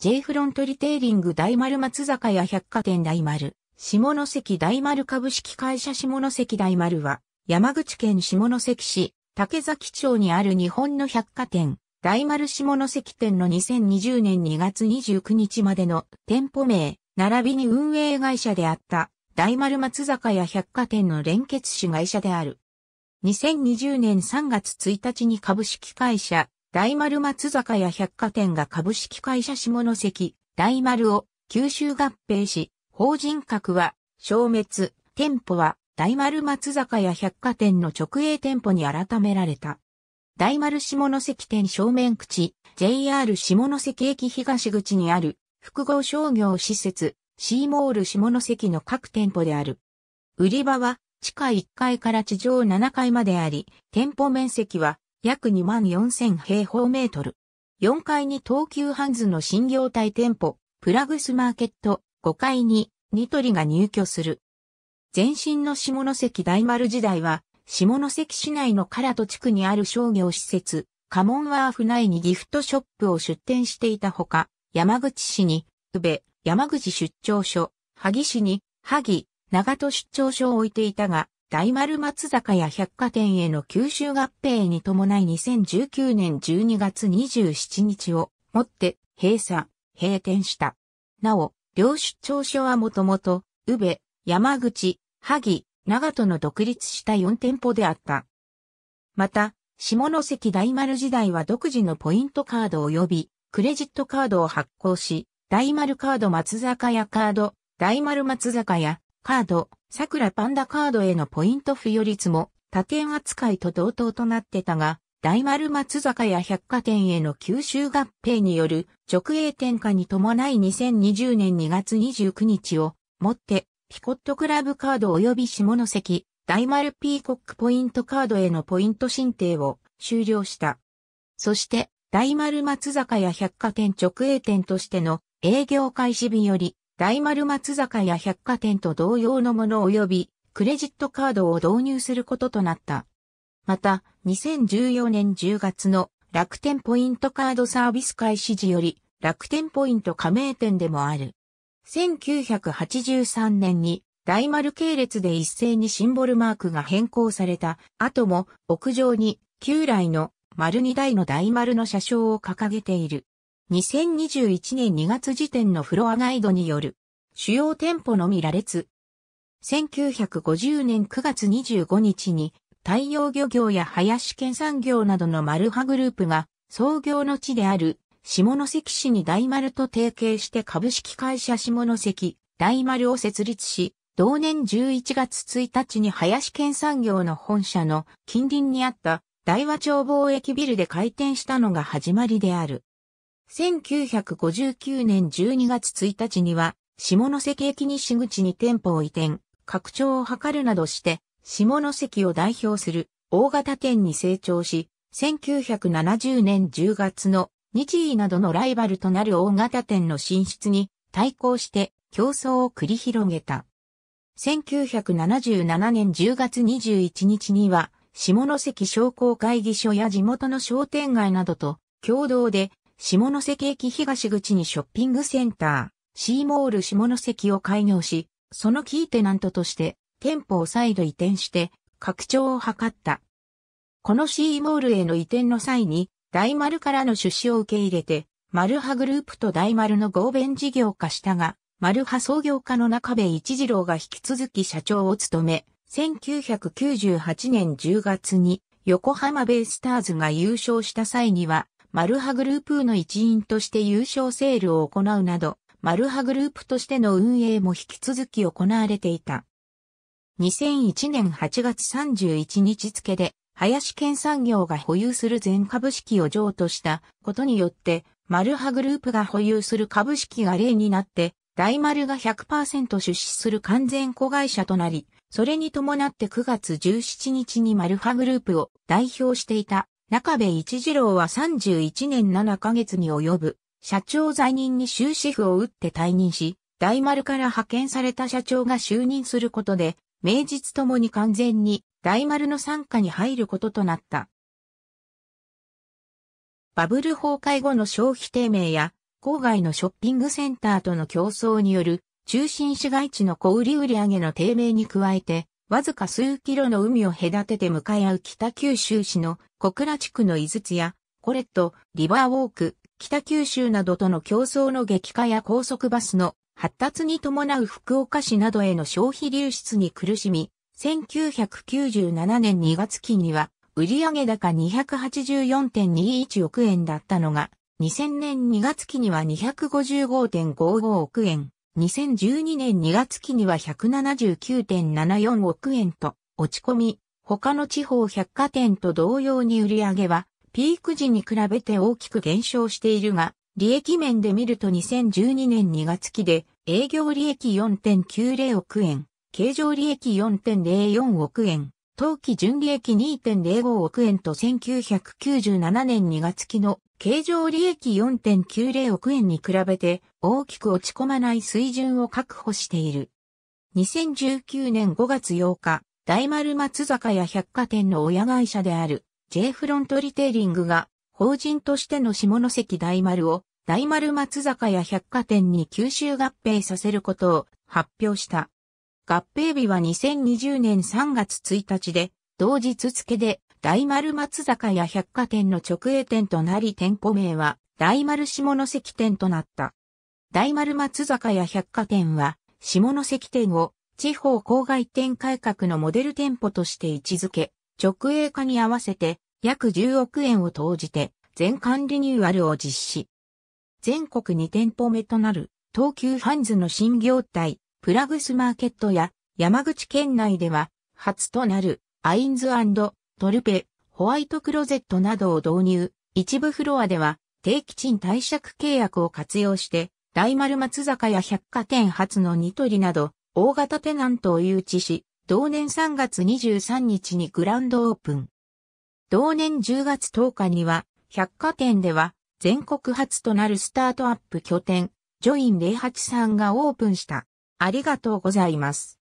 J フロントリテイリング大丸松坂屋百貨店大丸、下関大丸株式会社下関大丸は、山口県下関市、竹崎町にある日本の百貨店、大丸下関店の2020年2月29日までの店舗名、並びに運営会社であった大丸松坂屋百貨店の連結主会社である。2020年3月1日に株式会社大丸松坂屋百貨店が株式会社下関、大丸を吸収合併し、法人格は消滅、店舗は大丸松坂屋百貨店の直営店舗に改められた。大丸下関店正面口、JR 下関駅東口にある複合商業施設、シーモール下関の各店舗である。売り場は地下1階から地上7階まであり、店舗面積は約2万4000平方メートル。4階に東急ハンズの新業態店舗、プラグスマーケット、5階にニトリが入居する。前身の下関大丸時代は、下関市内の唐戸地区にある商業施設、カモンワーフ内にギフトショップを出店していたほか、山口市に、宇部、山口出張所、萩市に、萩、長戸出張所を置いていたが、大丸松坂屋百貨店への吸収合併に伴い2019年12月27日をもって閉鎖、閉店した。なお、両出張所はもともと、宇部、山口、萩、長門の独立した4店舗であった。また、下関大丸時代は独自のポイントカード及び、クレジットカードを発行し、大丸カード松坂屋カード、大丸松坂屋カード、桜パンダカードへのポイント付与率も他店扱いと同等となってたが、大丸松坂や百貨店への吸収合併による直営店化に伴い2020年2月29日をもってピコットクラブカード及び下関大丸ピーコックポイントカードへのポイント申請を終了した。そして大丸松坂や百貨店直営店としての営業開始日より大丸松坂や百貨店と同様のもの及び、クレジットカードを導入することとなった。また、2014年10月の楽天ポイントカードサービス開始時より、楽天ポイント加盟店でもある。1983年に大丸系列で一斉にシンボルマークが変更された後も屋上に旧来の丸2台の大丸の車掌を掲げている。2021年2月時点のフロアガイドによる主要店舗のみ羅列。1950年9月25日に太陽漁業や林県産業などのマルハグループが創業の地である下関市に大丸と提携して株式会社下関大丸を設立し、同年11月1日に林県産業の本社の近隣にあった大和町貿易ビルで開店したのが始まりである。1959年12月1日には、下関駅西口に店舗を移転、拡張を図るなどして、下関を代表する大型店に成長し、1970年10月の日位などのライバルとなる大型店の進出に対抗して競争を繰り広げた。1977年10月21日には、下関商工会議所や地元の商店街などと共同で下関駅東口にショッピングセンター、シーモール下関を開業し、そのキーテナントとして店舗を再度移転して拡張を図った。このシーモールへの移転の際に、大丸からの出資を受け入れて、マルハグループと大丸の合弁事業化したが、マルハ創業家の中部一次郎が引き続き社長を務め、1998年10月に横浜ベイスターズが優勝した際には、マルハグループの一員として優勝セールを行うなど、マルハグループとしての運営も引き続き行われていた。2001年8月31日付で、林県産業が保有する全株式を譲渡したことによって、マルハグループが保有する株式が例になって、大丸が100%出資する完全子会社となり、それに伴って9月17日にマルハグループを代表していた中部一次郎は31年7ヶ月に及ぶ、社長在任に終止符を打って退任し、大丸から派遣された社長が就任することで、名実ともに完全に大丸の傘下に入ることとなった。バブル崩壊後の消費低迷や、郊外のショッピングセンターとの競争による中心市街地の小売売上げの低迷に加えて、わずか数キロの海を隔てて向かい合う北九州市の小倉地区の井筒やコレット、リバーウォーク、北九州などとの競争の激化や高速バスの発達に伴う福岡市などへの消費流出に苦しみ、1997年2月期には売上高284.21億円だったのが、2000年2月期には255.55億円。2012年2月期には179.74億円と落ち込み、他の地方百貨店と同様に売上はピーク時に比べて大きく減少しているが、利益面で見ると2012年2月期で営業利益4.90億円、経常利益4.04億円、当期純利益2.05億円と1997年2月期の経常利益4.90億円に比べて大きく落ち込まない水準を確保している。2019年5月8日、大丸松坂屋百貨店の親会社である J フロントリテイリングが法人としての下関大丸を大丸松坂屋百貨店に吸収合併させることを発表した。合併日は2020年3月1日で、同日付で大丸松坂屋百貨店の直営店となり店舗名は大丸下関店となった。大丸松坂屋百貨店は、下関店を地方郊外店改革のモデル店舗として位置づけ、直営化に合わせて約10億円を投じて全館リニューアルを実施。全国2店舗目となる東急ハンズの新業態、プラグスマーケットや山口県内では初となるアインズトルペ、ホワイトクロゼットなどを導入、一部フロアでは定期賃貸借契約を活用して大丸松坂や百貨店発のニトリなど、大型テナントを誘致し、同年3月23日にグランドオープン。同年10月10日には、百貨店では、全国初となるスタートアップ拠点、ジョイン083がオープンした。ありがとうございます。